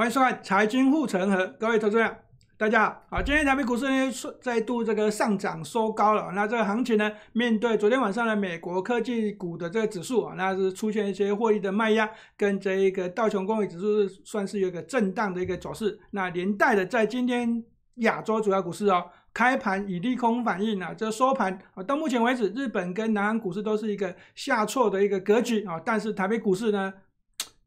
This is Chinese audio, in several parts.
欢迎收看《财经护城河》，各位投资人，大家好。啊，今天台北股市呢再度这个上涨收高了。那这个行情呢，面对昨天晚上的美国科技股的这个指数啊，那是出现一些获利的卖压，跟这一个道琼工业指数算是有一个震荡的一个走势。那连带的在今天亚洲主要股市哦，开盘以利空反应啊，这收盘啊，到目前为止，日本跟南韩股市都是一个下挫的一个格局啊，但是台北股市呢？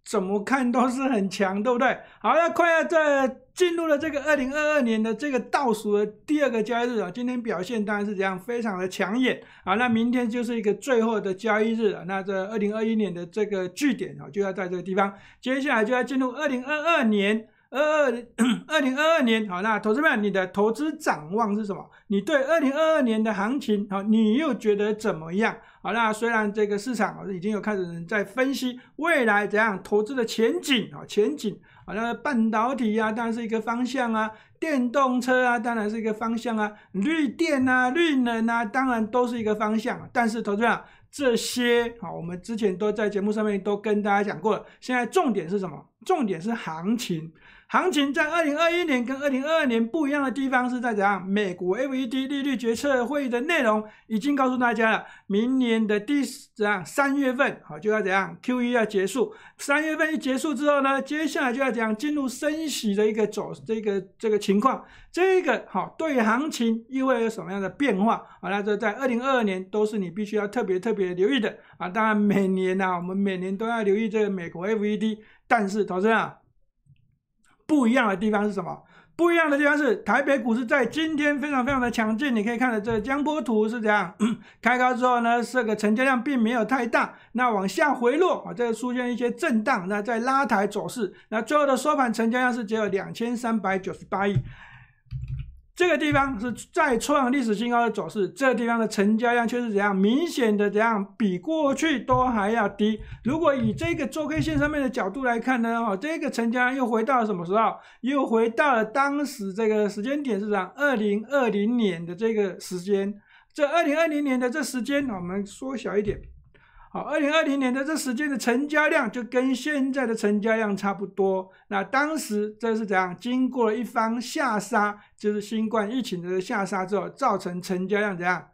怎么看都是很强，对不对？好，了，快要在进入了这个二零二二年的这个倒数的第二个交易日啊，今天表现当然是怎样，非常的抢眼啊。那明天就是一个最后的交易日啊，那这二零二一年的这个据点啊，就要在这个地方。接下来就要进入二零二二年，二二 二零二二年，好，那同志们，你的投资展望是什么？你对二零二二年的行情啊，你又觉得怎么样？好，那虽然这个市场已经有开始在分析未来怎样投资的前景啊，前景啊，那半导体呀当然是一个方向啊，电动车啊当然是一个方向啊，绿电啊、绿能啊当然都是一个方向，但是投资啊这些啊，我们之前都在节目上面都跟大家讲过了，现在重点是什么？重点是行情。行情在二零二一年跟二零二二年不一样的地方是在怎样？美国 FED 利率决策会议的内容已经告诉大家了。明年的第怎样三月份，好就要怎样 Q e 要结束。三月份一结束之后呢，接下来就要讲进入升息的一个走这个这个情况，这个好对行情意味着什么样的变化？好，那这在二零二二年都是你必须要特别特别留意的啊。当然每年呢，我们每年都要留意这个美国 FED，但是同学啊。不一样的地方是什么？不一样的地方是台北股市在今天非常非常的强劲，你可以看到这个江波图是这样，开高之后呢，这个成交量并没有太大，那往下回落啊，这个出现一些震荡，那在拉抬走势，那最后的收盘成交量是只有两千三百九十八亿。这个地方是再创历史新高的走势，这个地方的成交量却是怎样明显的怎样比过去都还要低。如果以这个周 K 线上面的角度来看呢，哈，这个成交量又回到了什么时候？又回到了当时这个时间点是啥？二零二零年的这个时间，这二零二零年的这时间，我们缩小一点。好，二零二零年的这时间的成交量就跟现在的成交量差不多。那当时这是怎样？经过了一番下杀，就是新冠疫情的下杀之后，造成成交量怎样？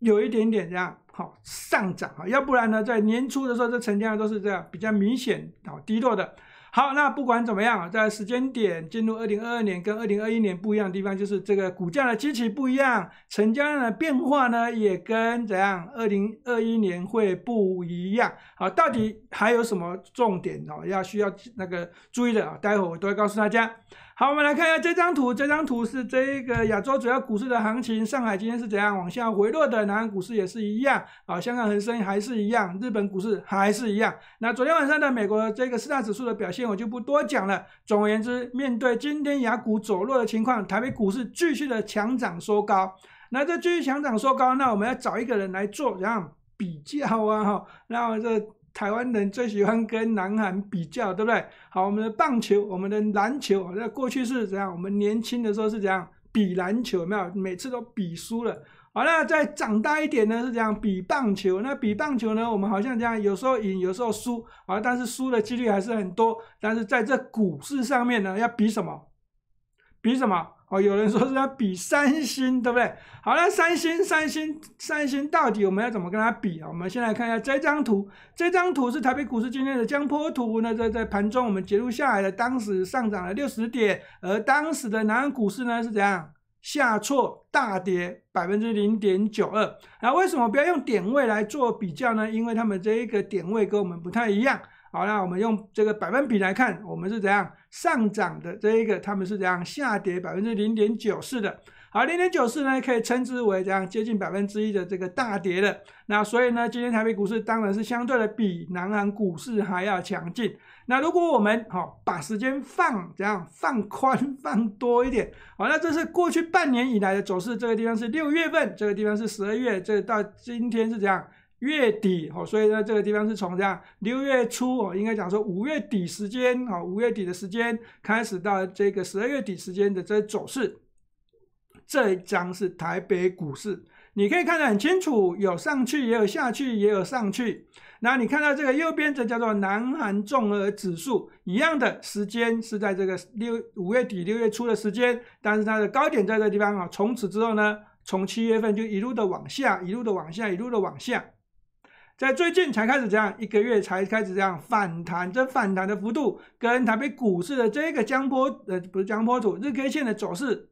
有一点点怎样？好，上涨啊！要不然呢，在年初的时候，这成交量都是这样比较明显好低落的。好，那不管怎么样，在时间点进入二零二二年跟二零二一年不一样的地方，就是这个股价的机器不一样，成交量的变化呢也跟怎样二零二一年会不一样。好，到底还有什么重点哦，要需要那个注意的啊？待会我都会告诉大家。好，我们来看一下这张图。这张图是这个亚洲主要股市的行情。上海今天是怎样往下回落的？南韩股市也是一样啊，香港恒生还是一样，日本股市还是一样。那昨天晚上的美国这个四大指数的表现，我就不多讲了。总而言之，面对今天雅股走弱的情况，台北股市继续的强涨收高。那这继续强涨收高，那我们要找一个人来做然后比较啊，哈，然后这。台湾人最喜欢跟南韩比较，对不对？好，我们的棒球，我们的篮球，那过去是怎样？我们年轻的时候是怎样比篮球？没有，每次都比输了。好了，再长大一点呢，是怎样比棒球？那比棒球呢？我们好像这样，有时候赢，有时候输好，但是输的几率还是很多。但是在这股市上面呢，要比什么？比什么？哦，有人说是要比三星，对不对？好了，三星，三星，三星，到底我们要怎么跟它比啊？我们先来看一下这张图，这张图是台北股市今天的江波图，那在在盘中我们截录下来的，当时上涨了六十点，而当时的南安股市呢是怎样下挫大跌百分之零点九二。那为什么不要用点位来做比较呢？因为它们这一个点位跟我们不太一样。好那我们用这个百分比来看，我们是怎样？上涨的这一个，他们是这样下跌百分之零点九四的，好，零点九四呢可以称之为这样接近百分之一的这个大跌的，那所以呢，今天台北股市当然是相对的比南韩股市还要强劲，那如果我们好把时间放这样放宽放多一点，好，那这是过去半年以来的走势，这个地方是六月份，这个地方是十二月，这到今天是这样？月底哦，所以呢，这个地方是从这样六月初哦，应该讲说五月底时间哦，五月底的时间开始到这个十二月底时间的这走势。这一张是台北股市，你可以看得很清楚，有上去也有下去也有上去。那你看到这个右边这叫做南韩综合指数一样的时间是在这个六五月底六月初的时间，但是它的高点在这地方啊，从此之后呢，从七月份就一路的往下，一路的往下，一路的往下。在最近才开始这样，一个月才开始这样反弹。这反弹的幅度跟台北股市的这个江波，呃，不是江波图日 K 线的走势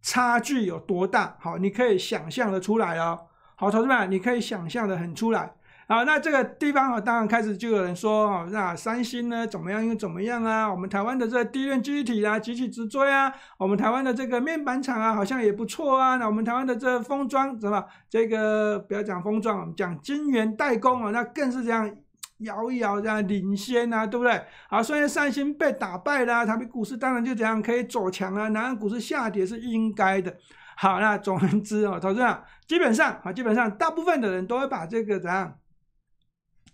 差距有多大？好，你可以想象的出来哦。好，同志们，你可以想象的很出来。好，那这个地方啊，当然开始就有人说，那三星呢怎么样又怎么样啊？我们台湾的这个低量机体啊，极其直追啊，我们台湾的这个面板厂啊，好像也不错啊。那我们台湾的这个封装怎么？这个不要讲封装，我们讲晶圆代工啊，那更是这样摇一摇这样领先啊，对不对？好，虽然三星被打败了，啊，台们股市当然就这样可以走强啊。南安股市下跌是应该的。好，那总而言之哦，投资啊，基本上啊，基本上大部分的人都会把这个怎样？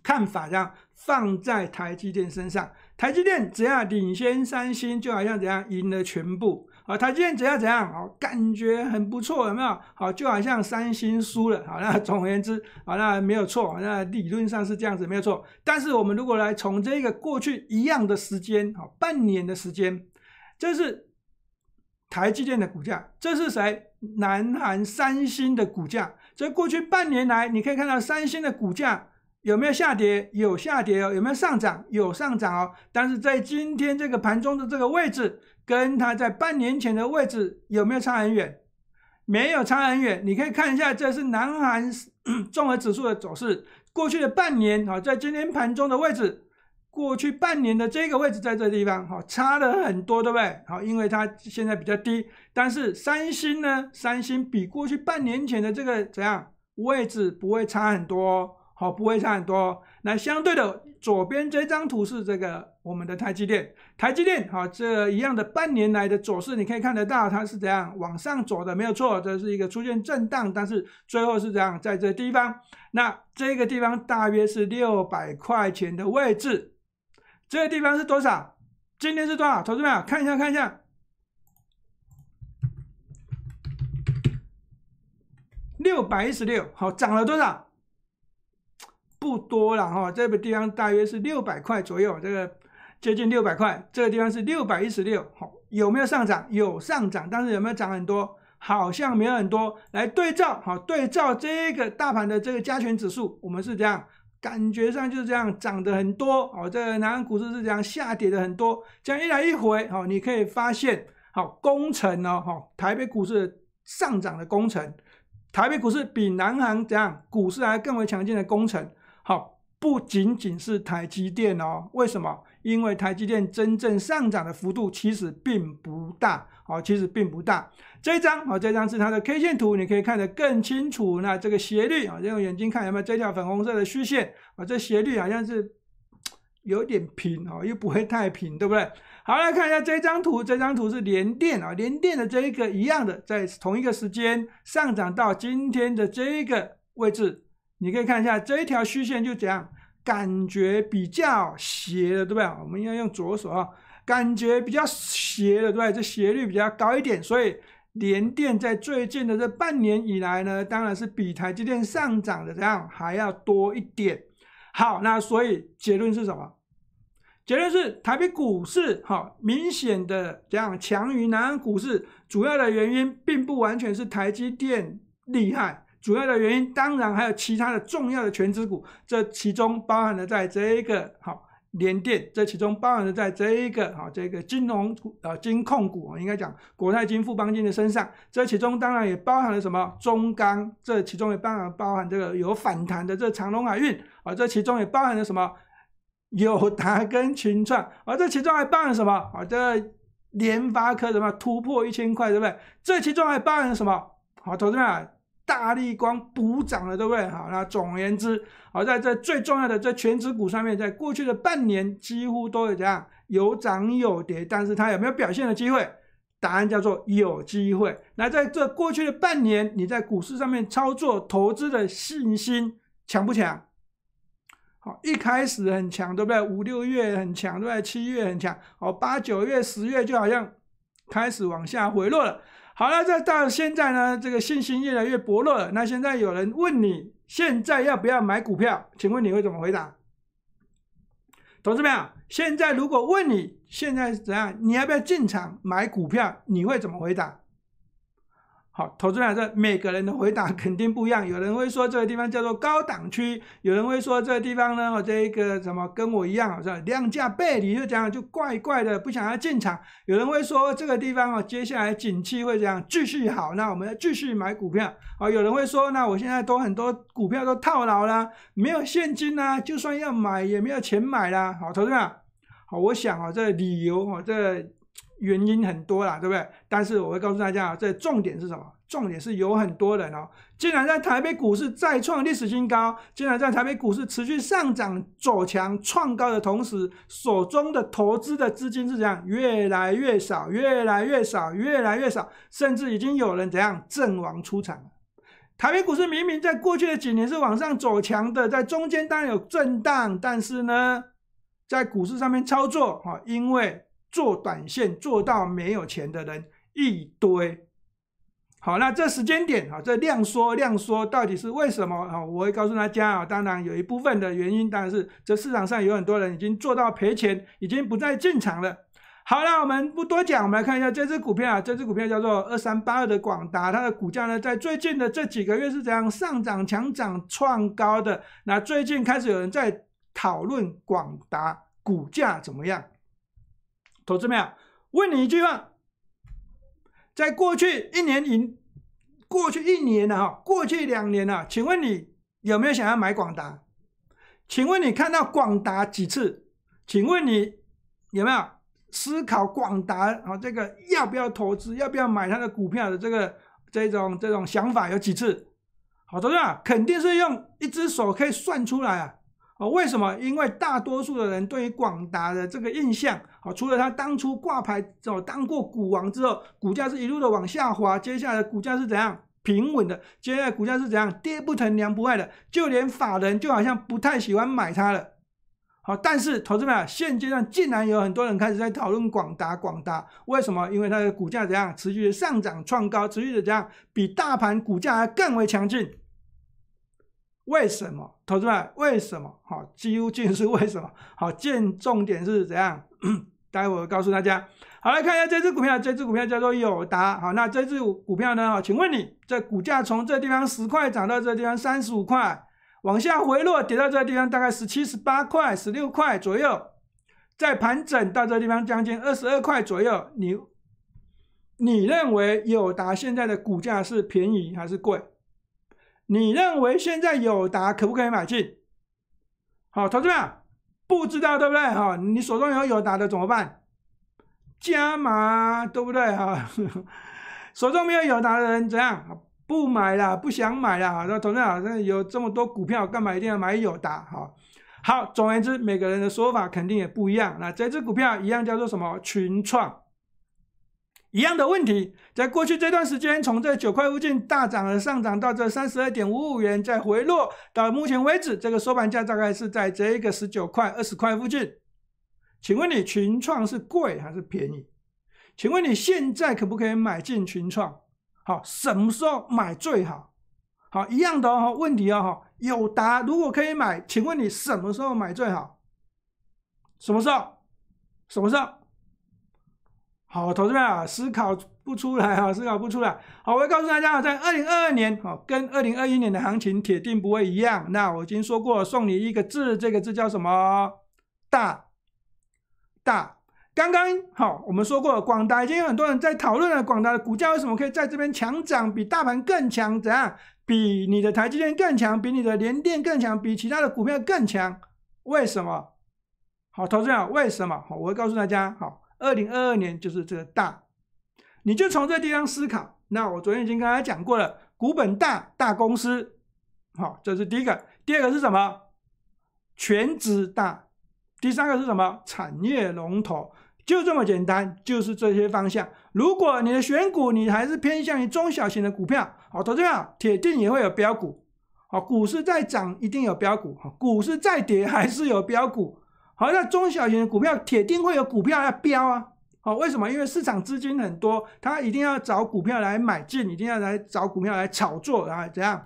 看法怎样放在台积电身上？台积电只要领先三星，就好像怎样赢了全部。啊，台积电怎样怎样？好，感觉很不错，有没有？好，就好像三星输了。好，那总而言之，好，那没有错。那理论上是这样子，没有错。但是我们如果来从这个过去一样的时间，好，半年的时间，这是台积电的股价，这是谁？南韩三星的股价。这过去半年来，你可以看到三星的股价。有没有下跌？有下跌哦。有没有上涨？有上涨哦。但是在今天这个盘中的这个位置，跟它在半年前的位置有没有差很远？没有差很远。你可以看一下，这是南韩 综合指数的走势。过去的半年，好，在今天盘中的位置，过去半年的这个位置在这地方，好，差了很多，对不对？好，因为它现在比较低。但是三星呢？三星比过去半年前的这个怎样位置不会差很多。好，不会差很多。那相对的，左边这张图是这个我们的台积电。台积电，好，这一样的半年来的走势，你可以看得到它是怎样往上走的，没有错，这是一个出现震荡，但是最后是怎样，在这地方。那这个地方大约是六百块钱的位置。这个地方是多少？今天是多少？投资者看一下，看一下，六百一十六，好，涨了多少？不多了哈，这个地方大约是六百块左右，这个接近六百块。这个地方是六百一十六，好，有没有上涨？有上涨，但是有没有涨很多？好像没有很多。来对照好，对照这个大盘的这个加权指数，我们是这样，感觉上就是这样涨的很多。哦，这个南安股市是这样下跌的很多，这样一来一回，哦，你可以发现好工程哦，哈，台北股市上涨的工程。台北股市比南航这样股市还更为强劲的工程，好，不仅仅是台积电哦，为什么？因为台积电真正上涨的幅度其实并不大，哦，其实并不大。这张，哦，这张是它的 K 线图，你可以看得更清楚。那这个斜率，啊，用眼睛看有没有这条粉红色的虚线，啊，这斜率好像是有点平，哦，又不会太平，对不对？好，来看一下这张图，这张图是连电，啊，连电的这一个一样的，在同一个时间上涨到今天的这一个位置。你可以看一下这一条虚线，就怎样感觉比较斜的，对不对？我们要用左手啊，感觉比较斜的，对，这斜率比较高一点。所以联电在最近的这半年以来呢，当然是比台积电上涨的这样还要多一点。好，那所以结论是什么？结论是台北股市哈明显的这样强于南安股市，主要的原因并不完全是台积电厉害。主要的原因当然还有其他的重要的全资股，这其中包含了在这个好联电，这其中包含了在这个好这个金融股呃金控股应该讲国泰金、富邦金的身上，这其中当然也包含了什么中钢，这其中也包含包含这个有反弹的这长隆海运啊，这其中也包含了什么友达跟群创啊，这其中还包含什么啊？这联发科什么突破一千块对不对？这其中还包含什么？好，同志们。大力光补涨了，对不对？好，那总而言之，好在这最重要的，这全指股上面，在过去的半年几乎都有这样有涨有跌，但是它有没有表现的机会？答案叫做有机会。那在这过去的半年，你在股市上面操作投资的信心强不强？好，一开始很强，对不对？五六月很强，对不对？七月很强，好，八九月十月就好像开始往下回落了。好了，这到现在呢，这个信心越来越薄弱了。那现在有人问你，现在要不要买股票？请问你会怎么回答？同志们啊，现在如果问你现在怎样，你要不要进场买股票？你会怎么回答？好，投资人啊，这每个人的回答 肯定不一样。有人会说这个地方叫做高档区，有人会说这个地方呢，哦，这一个什么跟我一样，好像量价背离，就这样就怪怪的，不想要进场。有人会说这个地方哦，接下来景气会这样继续好，那我们要继续买股票。哦，有人会说，那我现在都很多股票都套牢啦，没有现金啦，就算要买也没有钱买啦。好，投资人，好，我想啊，这理由啊，这。原因很多啦，对不对？但是我会告诉大家，这重点是什么？重点是有很多人哦，竟然在台北股市再创历史新高，竟然在台北股市持续上涨、走强、创高的同时，手中的投资的资金是怎样越来越少、越来越少、越来越少，甚至已经有人怎样阵亡出场了。台北股市明明在过去的几年是往上走强的，在中间当然有震荡，但是呢，在股市上面操作啊，因为。做短线做到没有钱的人一堆，好，那这时间点啊，这量缩量缩到底是为什么啊？我会告诉大家啊，当然有一部分的原因，当然是这市场上有很多人已经做到赔钱，已经不再进场了。好那我们不多讲，我们来看一下这只股票啊，这只股票叫做二三八二的广达，它的股价呢在最近的这几个月是怎样上涨、强涨、创高的？那最近开始有人在讨论广达股价怎么样。投资没有？问你一句话，在过去一年、以过去一年了哈，过去两年了，请问你有没有想要买广达？请问你看到广达几次？请问你有没有思考广达啊？这个要不要投资？要不要买它的股票的这个这种这种想法有几次？好，同资们，肯定是用一只手可以算出来啊！哦，为什么？因为大多数的人对于广达的这个印象。好，除了它当初挂牌后当过股王之后，股价是一路的往下滑，接下来股价是怎样平稳的？接下来股价是怎样跌不疼娘不爱的？就连法人就好像不太喜欢买它了。好，但是投资者现阶段竟然有很多人开始在讨论广达，广达为什么？因为它的股价怎样持续的上涨创高，持续的怎样比大盘股价更为强劲？为什么？投资们，为什么？好，究竟是为什么？好，见重点是怎样？待会告诉大家，好来看一下这只股票，这只股票叫做友达，好，那这只股票呢？哈，请问你，这股价从这地方十块涨到这地方三十五块，往下回落，跌到这地方大概十七、十八块、十六块左右，再盘整到这地方将近二十二块左右，你，你认为友达现在的股价是便宜还是贵？你认为现在友达可不可以买进？好，同志们。不知道对不对哈？你手中有有打的怎么办？加码对不对哈？手中没有有打的人怎样？不买了，不想买了。那同志像有这么多股票干嘛一定要买有打？哈？好，总而言之，每个人的说法肯定也不一样。那这只股票一样叫做什么？群创。一样的问题，在过去这段时间，从这九块附近大涨而上涨到这三十二点五五元，再回落到目前为止，这个收盘价大概是在这一个十九块二十块附近。请问你群创是贵还是便宜？请问你现在可不可以买进群创？好，什么时候买最好？好，一样的哈问题啊哈，有答。如果可以买，请问你什么时候买最好？什么时候？什么时候？好，同志们啊，思考不出来啊，思考不出来。好，我会告诉大家，在二零二二年哦，跟二零二一年的行情铁定不会一样。那我已经说过，送你一个字，这个字叫什么？大。大。刚刚好，我们说过，广达已经有很多人在讨论了，广达的股价为什么可以在这边强涨，比大盘更强，怎样？比你的台积电更强，比你的联电更强，比其他的股票更强？为什么？好，同志们，为什么？好，我会告诉大家，好。二零二二年就是这个大，你就从这地方思考。那我昨天已经跟大家讲过了，股本大大公司，好，这是第一个。第二个是什么？全职大。第三个是什么？产业龙头，就这么简单，就是这些方向。如果你的选股，你还是偏向于中小型的股票，好，资样铁定也会有标股。好，股市在涨一定有标股，股市在跌还是有标股。好，那中小型股票铁定会有股票要飙啊！好，为什么？因为市场资金很多，他一定要找股票来买进，一定要来找股票来炒作啊？怎样？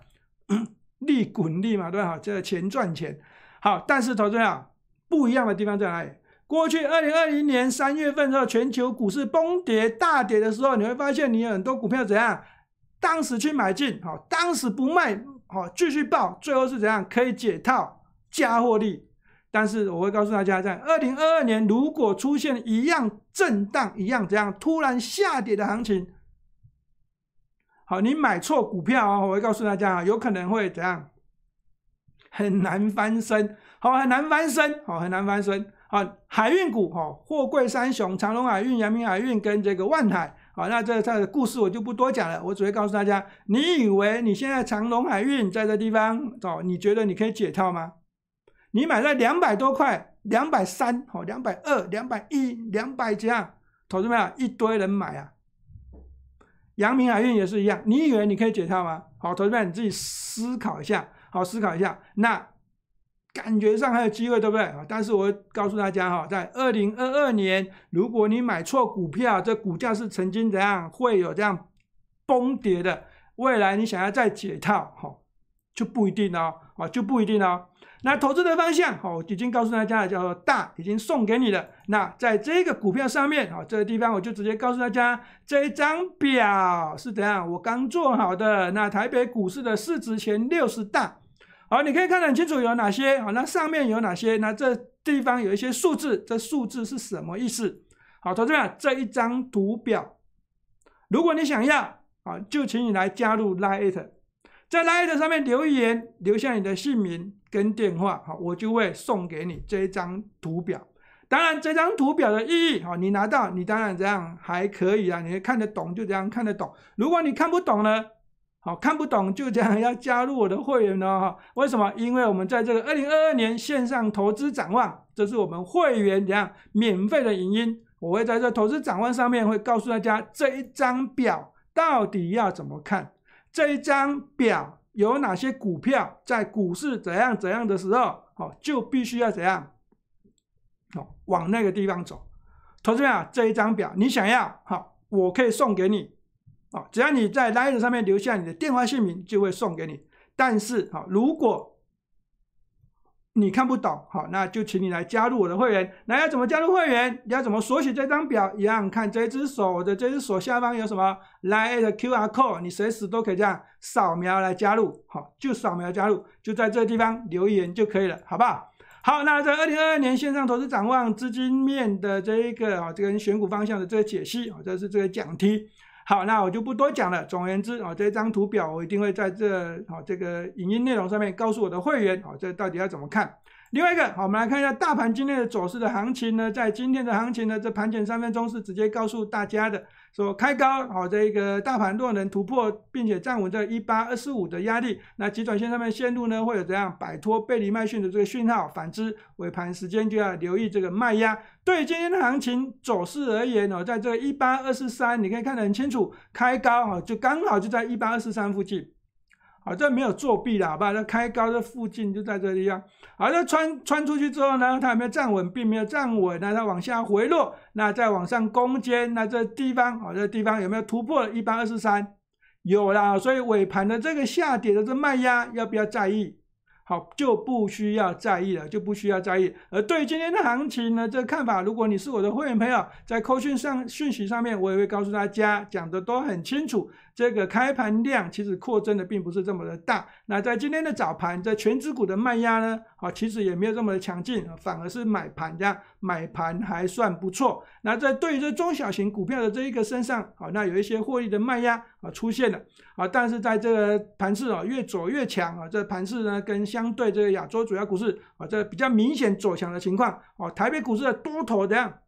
利滚利嘛，对吧？好，这钱赚钱。好，但是投资人不一样的地方在哪里？过去二零二零年三月份的时候，全球股市崩跌大跌的时候，你会发现你有很多股票怎样？当时去买进，好，当时不卖，好，继续爆，最后是怎样？可以解套，加获利。但是我会告诉大家，在二零二二年，如果出现一样震荡、一样怎样突然下跌的行情，好，你买错股票啊！我会告诉大家，有可能会怎样，很难翻身。好，很难翻身。好，很难翻身。好，海运股，哈，货柜三雄，长隆海运、阳明海运跟这个万海。好，那这它的故事我就不多讲了。我只会告诉大家，你以为你现在长隆海运在这地方，哦，你觉得你可以解套吗？你买在两百多块，两百三，好，两百二，两百一，两百这样，投资妹啊，一堆人买啊。阳明海运也是一样，你以为你可以解套吗？好，投资们你自己思考一下，好，思考一下，那感觉上还有机会，对不对但是我告诉大家哈，在二零二二年，如果你买错股票，这股价是曾经怎样会有这样崩跌的，未来你想要再解套，哈，就不一定哦，啊，就不一定哦。那投资的方向，哦，已经告诉大家，了，叫做大，已经送给你了。那在这个股票上面，哦，这个地方我就直接告诉大家，这一张表是怎样，我刚做好的。那台北股市的市值前六十大，好，你可以看得很清楚有哪些，好，那上面有哪些？那这地方有一些数字，这数字是什么意思？好，投资们，这一张图表，如果你想要，啊，就请你来加入 Like it。在拉页的上面留言，留下你的姓名跟电话，好，我就会送给你这一张图表。当然，这张图表的意义，好，你拿到，你当然这样还可以啊，你看得懂就这样看得懂。如果你看不懂呢，好看不懂就这样要加入我的会员呢，哈，为什么？因为我们在这个二零二二年线上投资展望，这是我们会员这样免费的影音，我会在这投资展望上面会告诉大家这一张表到底要怎么看。这一张表有哪些股票在股市怎样怎样的时候，哦，就必须要怎样，哦，往那个地方走。同志们啊，这一张表你想要，好，我可以送给你，哦，只要你在 n 子上面留下你的电话姓名，就会送给你。但是，哦，如果你看不懂，好，那就请你来加入我的会员。那要怎么加入会员？你要怎么索取这张表？一样看这只手我的这只手下方有什么？来一个 Q R code，你随时都可以这样扫描来加入，好，就扫描加入，就在这个地方留言就可以了，好不好？好，那在二零二二年线上投资展望资金面的这一个啊，这个选股方向的这个解析啊，这是这个讲题。好，那我就不多讲了。总而言之啊，这张图表我一定会在这啊这个影音内容上面告诉我的会员啊，这到底要怎么看？另外一个，好，我们来看一下大盘今天的走势的行情呢，在今天的行情呢，这盘前三分钟是直接告诉大家的，说开高，好，这个大盘如果能突破并且站稳在一八二四五的压力，那急转线上面线路呢，会有怎样摆脱背离卖讯的这个讯号？反之，尾盘时间就要留意这个卖压。对今天的行情走势而言，哦，在这一八二四三，你可以看得很清楚，开高，哈，就刚好就在一八二四三附近。好，这没有作弊的好吧？这开高这附近就在这个地方。好，这穿穿出去之后呢，它有没有站稳？并没有站稳，那它往下回落，那再往上攻坚，那这地方，好，这地方有没有突破？一八二十三，有啦，所以尾盘的这个下跌的这卖压，要不要在意？好，就不需要在意了，就不需要在意。而对于今天的行情呢，这个看法，如果你是我的会员朋友，在扣讯上讯息上面，我也会告诉大家，讲的都很清楚。这个开盘量其实扩增的并不是这么的大。那在今天的早盘，在全指股的卖压呢？啊，其实也没有这么的强劲，反而是买盘这样，买盘还算不错。那在对于这中小型股票的这一个身上，啊，那有一些获利的卖压啊出现了。啊，但是在这个盘势啊越走越强啊，这盘势呢跟相对这个亚洲主要股市啊这比较明显走强的情况，啊，台北股市的多头这样，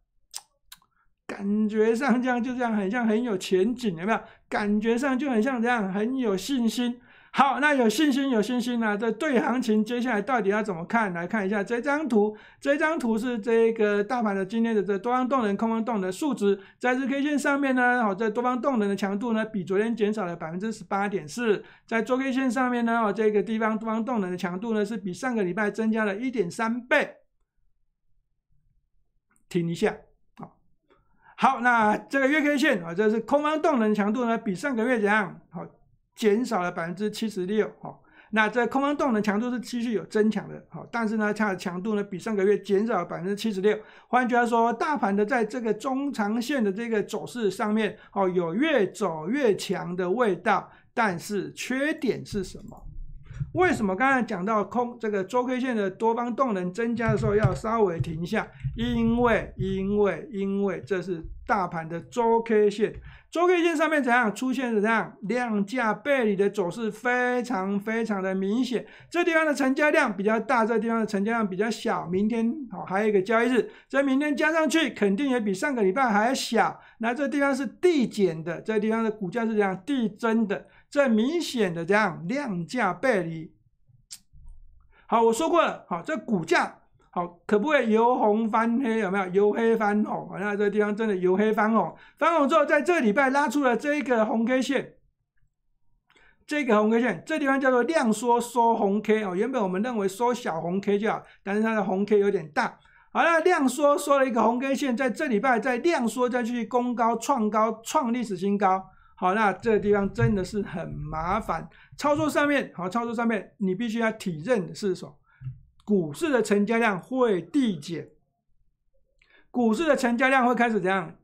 感觉上这样就这样，很像很有前景，有没有？感觉上就很像这样，很有信心。好，那有信心，有信心呢？这对行情接下来到底要怎么看？来看一下这张图，这张图是这个大盘的今天的这多方动能、空方动能数值，在日 K 线上面呢，好，在多方动能的强度呢，比昨天减少了百分之十八点四；在周 K 线上面呢，哦，这个地方多方动能的强度呢，是比上个礼拜增加了一点三倍。停一下，好，好，那这个月 K 线啊，这是空方动能强度呢，比上个月怎样？好。减少了百分之七十六，哈。那这空方动能强度是继续有增强的，哈，但是呢，它的强度呢比上个月减少了百分之七十六。换句话说，大盘的在这个中长线的这个走势上面，哦，有越走越强的味道。但是缺点是什么？为什么刚才讲到空这个周 K 线的多方动能增加的时候要稍微停一下？因为，因为，因为这是大盘的周 K 线。周 K 线上面怎样出现怎样量价背离的走势非常非常的明显，这地方的成交量比较大，这地方的成交量比较小。明天好还有一个交易日，这明天加上去肯定也比上个礼拜还小。那这地方是递减的，这地方的股价是怎样递增的？这明显的这样量价背离。好，我说过了，好，这股价。好，可不可以由红翻黑，有没有由黑翻红？那这个地方真的由黑翻红，翻红之后，在这个礼拜拉出了这个红 K 线，这个红 K 线，这地方叫做量缩缩红 K 哦。原本我们认为缩小红 K 就好，但是它的红 K 有点大。好了，量缩缩了一个红 K 线，在这礼拜再量缩再去攻高、创高、创历史新高。好，那这个地方真的是很麻烦，操作上面好，操作上面你必须要体认是什么？股市的成交量会递减，股市的成交量会开始怎样？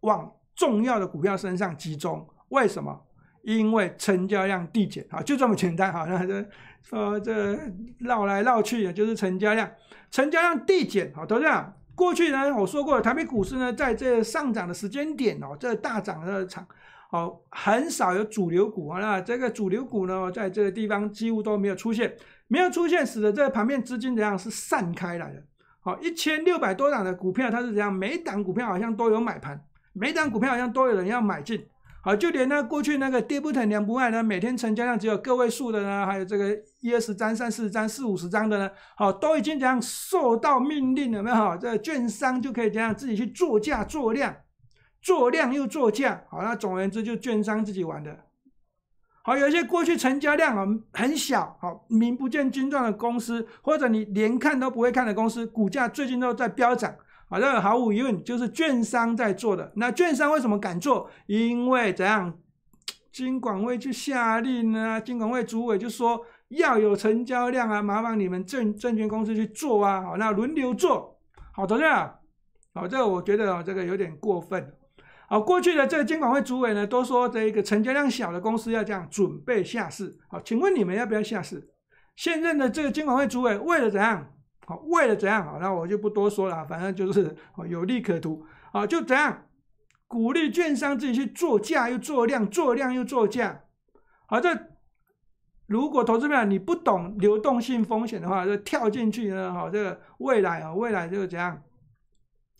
往重要的股票身上集中？为什么？因为成交量递减啊，就这么简单。好，那这说这绕来绕去，也就是成交量，成交量递减啊。都这样。过去呢，我说过，台北股市呢，在这上涨的时间点哦，这大涨的场，哦，很少有主流股啊。这个主流股呢，在这个地方几乎都没有出现。没有出现，使得这个盘面资金怎样是散开来的？好，一千六百多档的股票，它是怎样？每档股票好像都有买盘，每档股票好像都有人要买进。好，就连那过去那个跌不疼、两不爱呢，每天成交量只有个位数的呢，还有这个一二十张、三四十张、四五十张的呢，好，都已经这样受到命令了没有？哈，这券商就可以这样自己去做价、做量、做量又做价。好，那总而言之，就券商自己玩的。好，有一些过去成交量很小，好名不见经传的公司，或者你连看都不会看的公司，股价最近都在飙涨。好，这毫无疑问就是券商在做的。那券商为什么敢做？因为怎样？金管会去下令啊，金管会主委就说要有成交量啊，麻烦你们证证券公司去做啊。好，那轮流做。好，董事好，这个我觉得这个有点过分。好，过去的这个监管会主委呢，都说这一个成交量小的公司要这样准备下市。好，请问你们要不要下市？现任的这个监管会主委为了怎样？好，为了怎样？好，那我就不多说了，反正就是有利可图。好，就怎样鼓励券商自己去做价又做量，做量又做价。好，这如果投资票你不懂流动性风险的话，这跳进去呢，好，这个未来啊，未来就怎样？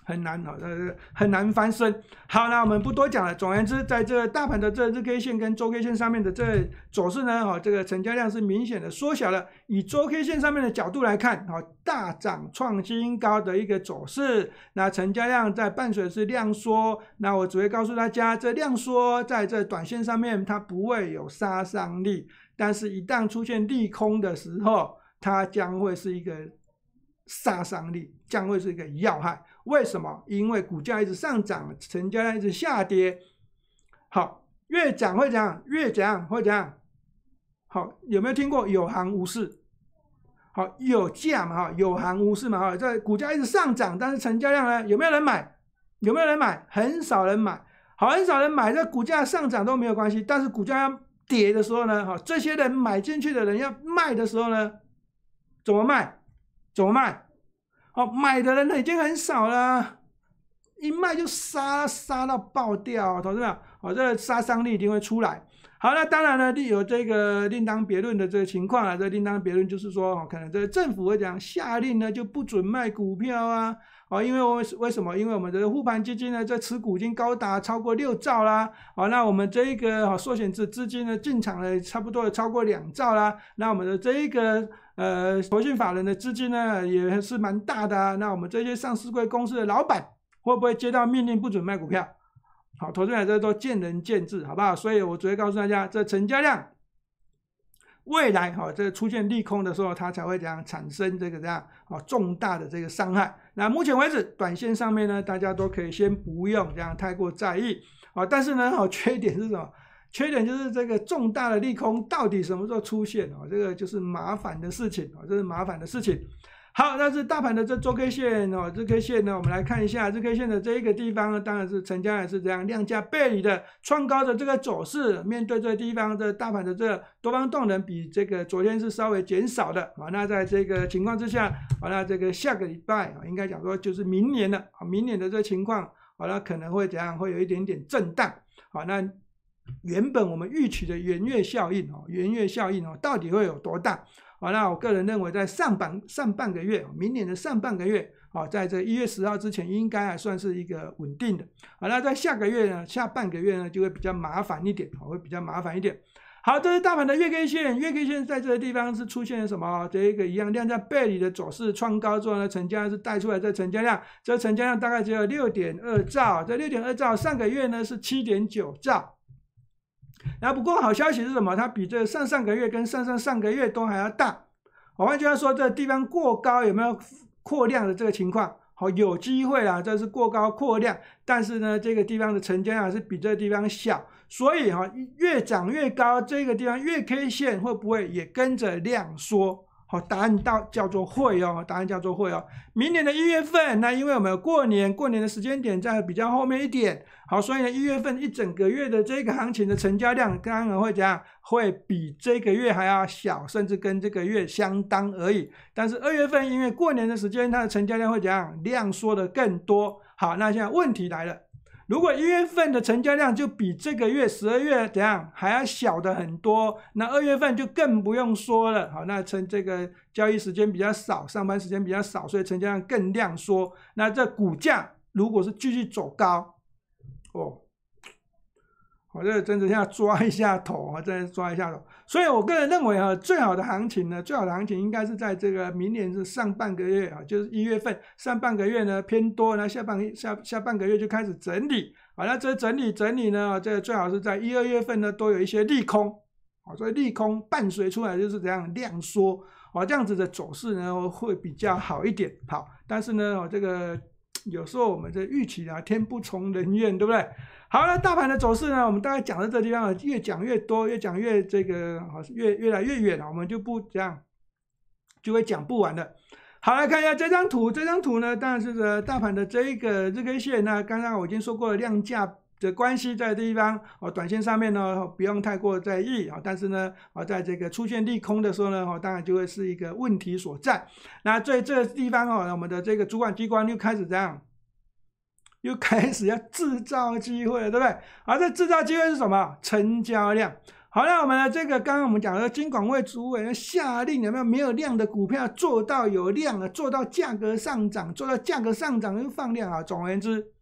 很难啊，呃，很难翻身。好，那我们不多讲了。总而言之，在这大盘的这日 K 线跟周 K 线上面的这走势呢，哈，这个成交量是明显的缩小了。以周 K 线上面的角度来看，哈，大涨创新高的一个走势，那成交量在伴随是量缩。那我只会告诉大家，这量缩在这短线上面它不会有杀伤力，但是一旦出现利空的时候，它将会是一个杀伤力，将会是一个要害。为什么？因为股价一直上涨，成交量一直下跌。好，越涨会怎样？越涨会怎样？好，有没有听过有行无市？好，有价嘛哈，有行无市嘛哈。这股价一直上涨，但是成交量呢？有没有人买？有没有人买？很少人买。好，很少人买。这股价上涨都没有关系，但是股价要跌的时候呢？哈，这些人买进去的人要卖的时候呢？怎么卖？怎么卖？哦，买的人呢已经很少了，一卖就杀杀到爆掉，同志们，哦，这杀伤力一定会出来。好，那当然呢，有这个另当别论的这个情况啊，这另当别论就是说，可能这政府会讲下令呢就不准卖股票啊，哦，因为我们为什么？因为我们的护盘基金呢在持股已经高达超过六兆啦，哦，那我们这一个缩选资资金呢进场了差不多超过两兆啦，那我们的这一个。呃，投信法人的资金呢也是蛮大的，那我们这些上市贵公司的老板会不会接到命令不准卖股票？好，投资在这都见仁见智，好不好？所以我直接告诉大家，这成交量未来，好，这出现利空的时候，它才会这样产生这个这样哦重大的这个伤害。那目前为止，短线上面呢，大家都可以先不用这样太过在意，啊，但是呢，好，缺点是什么？缺点就是这个重大的利空到底什么时候出现啊？这个就是麻烦的事情啊，这是麻烦的事情。好，那是大盘的这周 K 线哦，周 K 线呢，我们来看一下周 K 线的这一个地方呢，当然是成交也是这样，量价背离的创高的这个走势，面对这地方的大盘的这多方动能比这个昨天是稍微减少的啊。那在这个情况之下，好，那这个下个礼拜啊，应该讲说就是明年了啊，明年的这情况，那可能会怎样？会有一点点震荡好，那。原本我们预期的圆月效应哦，圆月效应哦，到底会有多大？好，那我个人认为，在上半上半个月，明年的上半个月，好，在这一月十号之前，应该还算是一个稳定的。好，那在下个月呢，下半个月呢，就会比较麻烦一点，会比较麻烦一点。好，这是大盘的月 K 线，月 K 线在这个地方是出现了什么？这一个一样量价背离的走势，创高之后呢，成交量是带出来，在成交量，这成交量大概只有六点二兆，这六点二兆上个月呢是七点九兆。然后，不过好消息是什么？它比这上上个月跟上上上个月都还要大。我换句话说，这地方过高有没有扩量的这个情况？好，有机会啦，这是过高扩量。但是呢，这个地方的成交量是比这地方小，所以哈，越涨越高，这个地方月 K 线会不会也跟着量缩？好，答案到叫做会哦，答案叫做会哦。明年的一月份，那因为我们过年过年的时间点在比较后面一点。好，所以呢，一月份一整个月的这个行情的成交量，当然会怎样？会比这个月还要小，甚至跟这个月相当而已。但是二月份因为过年的时间，它的成交量会怎样？量缩的更多。好，那现在问题来了，如果一月份的成交量就比这个月十二月怎样还要小的很多，那二月份就更不用说了。好，那成这个交易时间比较少，上班时间比较少，所以成交量更量缩。那这股价如果是继续走高？哦，我这真的要抓一下头啊，再抓一下头。所以，我个人认为啊，最好的行情呢，最好的行情应该是在这个明年是上半个月啊，就是一月份上半个月呢偏多，那下半下下半个月就开始整理。好了，这整理整理呢，这最好是在一二月份呢都有一些利空好，所以利空伴随出来就是这样量缩好，这样子的走势呢会比较好一点。好，但是呢，我这个。有时候我们的预期啊，天不从人愿，对不对？好了，大盘的走势呢，我们大概讲到这地方，越讲越多，越讲越这个，好像越越来越远了，我们就不这样，就会讲不完的。好来看一下这张图，这张图呢，当然是这大盘的这一个日 K 线呢，刚刚我已经说过了，量价。这关系在这地方哦，短线上面呢，不用太过在意啊。但是呢，啊，在这个出现利空的时候呢，当然就会是一个问题所在。那在这个地方哦，我们的这个主管机关又开始这样，又开始要制造机会，对不对？啊，这制造机会是什么？成交量。好，那我们的这个刚刚我们讲的，金管会主委下令，有没有没有量的股票做到有量啊？做到价格上涨，做到价格上涨又放量啊？总而言之。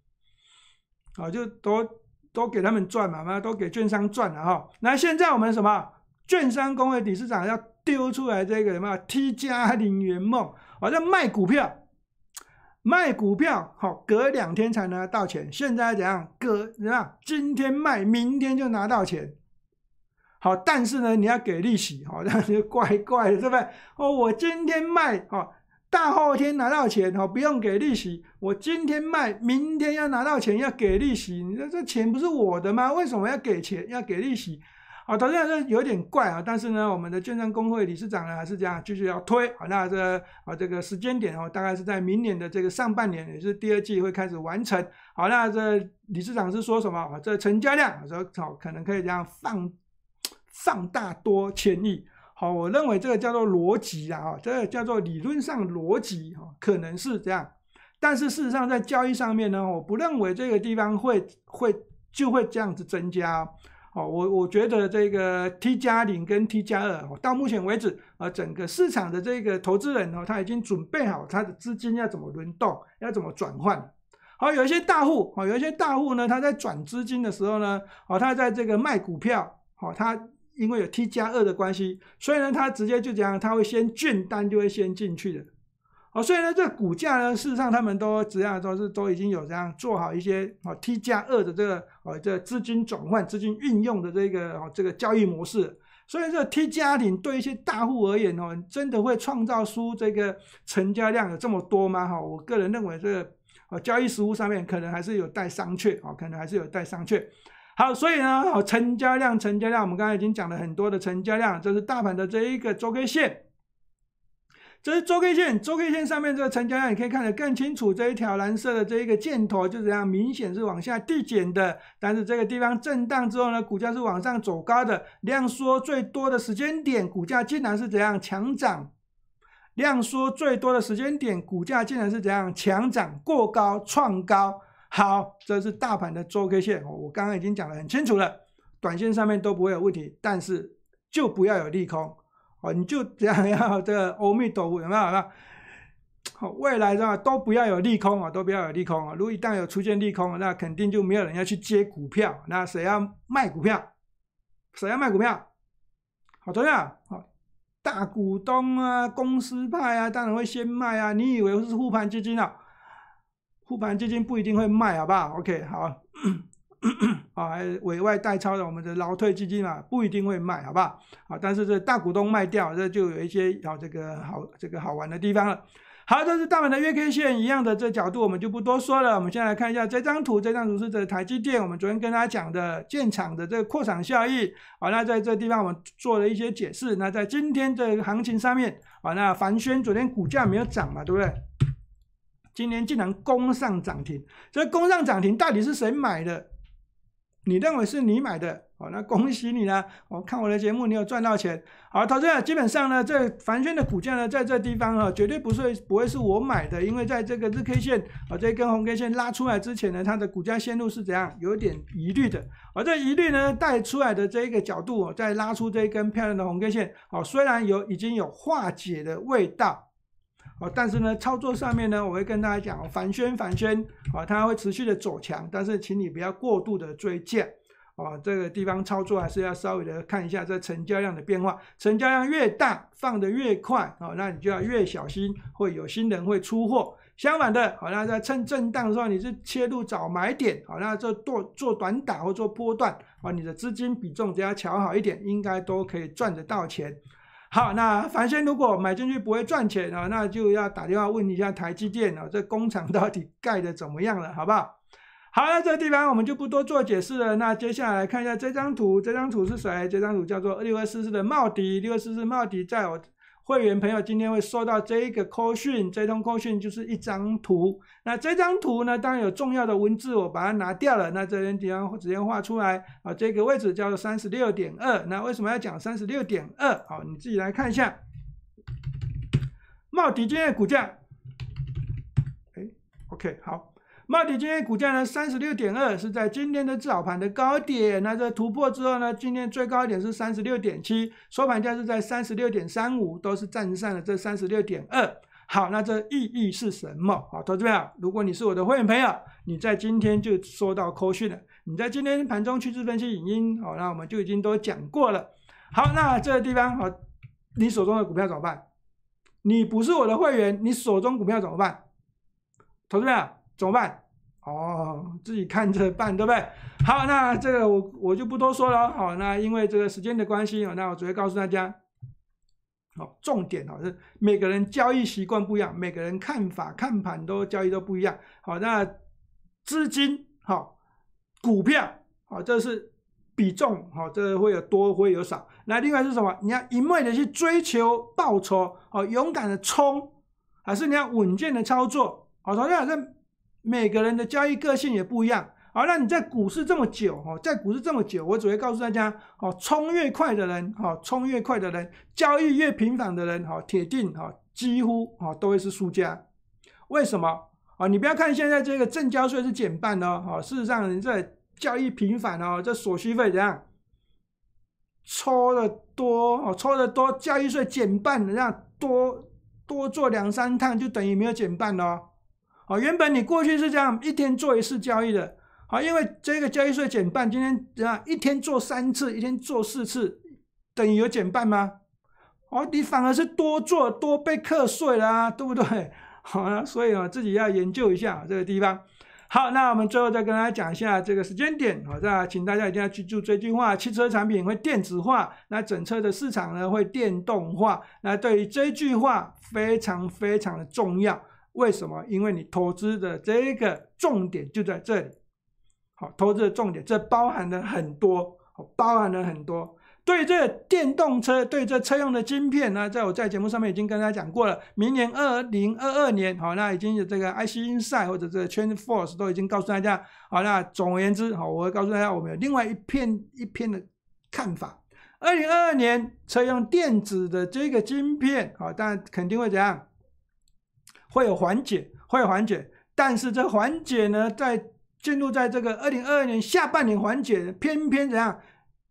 好，就都都给他们赚嘛，嘛都给券商赚了哈。那现在我们什么？券商工会理事长要丢出来这个什么 T 加零元梦，我像卖股票，卖股票，好，隔两天才拿到钱。现在怎样？隔，是吧？今天卖，明天就拿到钱。好，但是呢，你要给利息，好，这样就怪怪的，对不对？哦，我今天卖，哦。大后天拿到钱哈，不用给利息。我今天卖，明天要拿到钱要给利息。你说这钱不是我的吗？为什么要给钱？要给利息？好，导致来说有点怪啊。但是呢，我们的券商工会理事长呢还是这样继续要推。好，那这啊这个时间点哦，大概是在明年的这个上半年，也是第二季会开始完成。好，那这理事长是说什么？这成交量说好可能可以这样放放大多千亿。好，我认为这个叫做逻辑啊，这个叫做理论上逻辑，哈，可能是这样，但是事实上在交易上面呢，我不认为这个地方会会就会这样子增加，我我觉得这个 T 加零跟 T 加二，到目前为止，呃，整个市场的这个投资人哦，他已经准备好他的资金要怎么轮动，要怎么转换，好，有一些大户，啊，有一些大户呢，他在转资金的时候呢，哦，他在这个卖股票，好，他。因为有 T 加二的关系，所以呢，他直接就讲，他会先卷单，就会先进去的。哦，所以呢，这股价呢，事实上他们都怎样都是都已经有这样做好一些哦 T 加二的这个哦这资金转换、资金运用的这个哦这个交易模式。所以这 T 加零对一些大户而言哦，真的会创造出这个成交量有这么多吗？哈，我个人认为这哦交易实物上面可能还是有待商榷哦，可能还是有待商榷。好，所以呢，好成交量，成交量，我们刚才已经讲了很多的成交量，这是大盘的这一个周 K 线，这是周 K 线，周 K 线上面这个成交量，你可以看得更清楚，这一条蓝色的这一个箭头是怎样明显是往下递减的，但是这个地方震荡之后呢，股价是往上走高的，量缩最多的时间点，股价竟然是怎样强涨，量缩最多的时间点，股价竟然是怎样强涨过高创高。好，这是大盘的周 K 线，我刚刚已经讲的很清楚了，短线上面都不会有问题，但是就不要有利空哦，你就这样要的欧密斗舞有没有？好，未来的话都不要有利空啊，都不要有利空啊，如一旦有出现利空，那肯定就没有人要去接股票，那谁要卖股票？谁要卖股票？好同样，好，大股东啊，公司派啊，当然会先卖啊，你以为是护盘基金啊？护盘基金不一定会卖，好不好？OK，好，啊、还委外代操的，我们的劳退基金啊，不一定会卖，好不好？好，但是这大股东卖掉，这就有一些好这个好这个好玩的地方了。好，这是大盘的月 K 线一样的这角度，我们就不多说了。我们先来看一下这张图，这张图是这台积电，我们昨天跟大家讲的建厂的这个扩产效益。好，那在这地方我们做了一些解释。那在今天这个行情上面，好，那凡轩昨天股价没有涨嘛，对不对？今年竟然攻上涨停，这攻上涨停到底是谁买的？你认为是你买的？哦，那恭喜你了。我看我的节目，你有赚到钱。好，投资者基本上呢，这凡轩的股价呢，在这地方哈，绝对不是不会是我买的，因为在这个日 K 线啊，这根红 K 线拉出来之前呢，它的股价线路是怎样？有点疑虑的。而这疑虑呢，带出来的这一个角度，在拉出这一根漂亮的红 K 线，哦，虽然有已经有化解的味道。哦，但是呢，操作上面呢，我会跟大家讲反宣反宣，哦，它会持续的走强，但是请你不要过度的追进，哦，这个地方操作还是要稍微的看一下这成交量的变化，成交量越大放的越快，哦，那你就要越小心会有新人会出货。相反的，好，那在趁震荡的时候，你是切入找买点，好，那做做做短打或做波段，啊，你的资金比重只要调好一点，应该都可以赚得到钱。好，那反正如果买进去不会赚钱啊，那就要打电话问一下台积电啊，这工厂到底盖的怎么样了，好不好？好了，这个地方我们就不多做解释了。那接下来看一下这张图，这张图是谁？这张图叫做六二四四的茂迪，六二四四茂迪在我。会员朋友今天会收到这一个快讯，这通快讯就是一张图。那这张图呢，当然有重要的文字，我把它拿掉了。那这边地方直接画出来，啊，这个位置叫做三十六点二。那为什么要讲三十六点二？好，你自己来看一下，茂迪金的股价，哎，OK，好。到底今天股价呢三十六点二是在今天的早盘的高点那在突破之后呢，今天最高点是三十六点七，收盘价是在三十六点三五，都是站上了这三十六点二。好，那这意义是什么？好，投资朋友，如果你是我的会员朋友，你在今天就收到科讯了，你在今天盘中趋势分析影音，好，那我们就已经都讲过了。好，那这个地方，好，你手中的股票怎么办？你不是我的会员，你手中股票怎么办？投资朋友怎么办？哦，自己看着办，对不对？好，那这个我我就不多说了。好，那因为这个时间的关系，那我直接告诉大家，好，重点哦是每个人交易习惯不一样，每个人看法看盘都交易都不一样。好，那资金好，股票好，这是比重好，这会有多会有少。那另外是什么？你要一味的去追求爆酬，哦，勇敢的冲，还是你要稳健的操作？哦，同样反每个人的交易个性也不一样，好，那你在股市这么久，哈，在股市这么久，我只会告诉大家，哦，冲越快的人，哦，冲越快的人，交易越频繁的人，哈，铁定，哈，几乎，哈，都会是输家。为什么？啊，你不要看现在这个正交税是减半哦，哈，事实上，你这交易频繁哦，这手续费怎样，抽的多，哦，抽的多，交易税减半，怎样，多多做两三趟就等于没有减半了。哦，原本你过去是这样一天做一次交易的，好，因为这个交易税减半，今天啊一天做三次，一天做四次，等于有减半吗？哦，你反而是多做多被课税啦，对不对？好了，所以啊，自己要研究一下这个地方。好，那我们最后再跟大家讲一下这个时间点。好，那请大家一定要记住这句话：汽车产品会电子化，那整车的市场呢会电动化。那对于这句话非常非常的重要。为什么？因为你投资的这个重点就在这里。好，投资的重点，这包含了很多，包含了很多。对这电动车，对这车用的晶片，呢，在我在节目上面已经跟大家讲过了。明年二零二二年，好，那已经有这个 IC i n s i d e 或者这个 Transforce 都已经告诉大家。好，那总而言之，好，我会告诉大家我们有另外一片一片的看法。二零二二年车用电子的这个晶片，好，大家肯定会怎样。会有缓解，会有缓解，但是这缓解呢，在进入在这个二零二二年下半年缓解，偏偏怎样？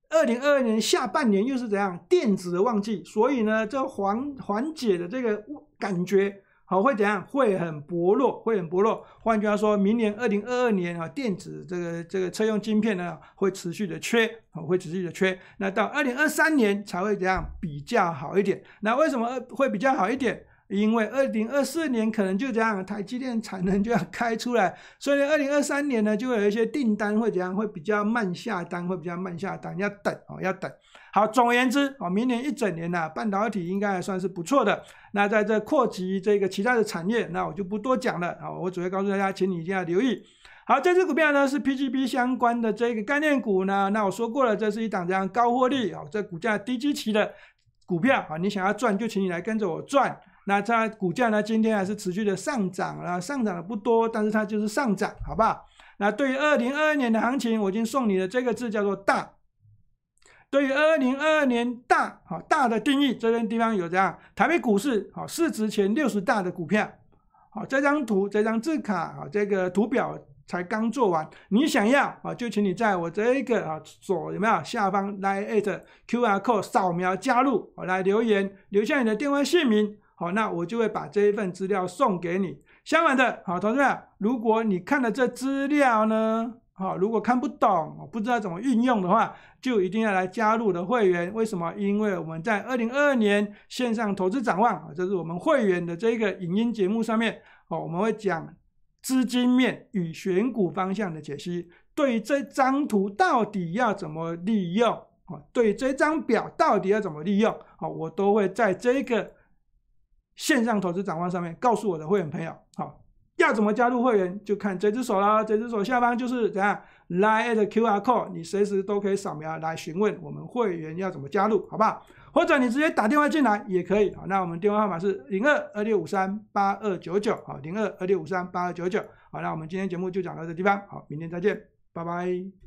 二零二二年下半年又是怎样电子的旺季，所以呢，这缓缓解的这个感觉，好会怎样？会很薄弱，会很薄弱。换句话说明年二零二二年啊，电子这个这个车用晶片呢会持续的缺，啊会持续的缺。那到二零二三年才会怎样比较好一点？那为什么会比较好一点？因为二零二四年可能就这样，台积电产能就要开出来，所以二零二三年呢，就有一些订单会怎样，会比较慢下单，会比较慢下单，要等哦，要等。好，总而言之哦，明年一整年呢，半导体应该还算是不错的。那在这扩及这个其他的产业，那我就不多讲了啊。我只会告诉大家，请你一定要留意。好，这支股票呢是 p g b 相关的这个概念股呢，那我说过了，这是一档这样高获利啊，这股价低基期的股票啊，你想要赚，就请你来跟着我赚。那它股价呢？今天还是持续的上涨了，上涨的不多，但是它就是上涨，好不好？那对于二零二二年的行情，我已经送你的这个字叫做“大”。对于二零二二年“大”好“大的”定义，这边地方有这样：台北股市好市值前六十大的股票，好这张图、这张字卡、啊这个图表才刚做完，你想要啊？就请你在我这个啊左有没有下方来特 Q R code 扫描加入，我来留言留下你的电话姓名。好，那我就会把这一份资料送给你。相反的，好，同志们，如果你看了这资料呢，好，如果看不懂，不知道怎么运用的话，就一定要来加入的会员。为什么？因为我们在二零二二年线上投资展望，这是我们会员的这一个影音节目上面，哦，我们会讲资金面与选股方向的解析。对这张图到底要怎么利用？哦，对这张表到底要怎么利用？哦，我都会在这个。线上投资展望上面告诉我的会员朋友，好要怎么加入会员，就看这只手啦，这只手下方就是怎样 line at Q R code，你随时都可以扫描来询问我们会员要怎么加入，好不好？或者你直接打电话进来也可以，好，那我们电话号码是零二二六五三八二九九，好，零二二六五三八二九九，好，那我们今天节目就讲到这地方，好，明天再见，拜拜。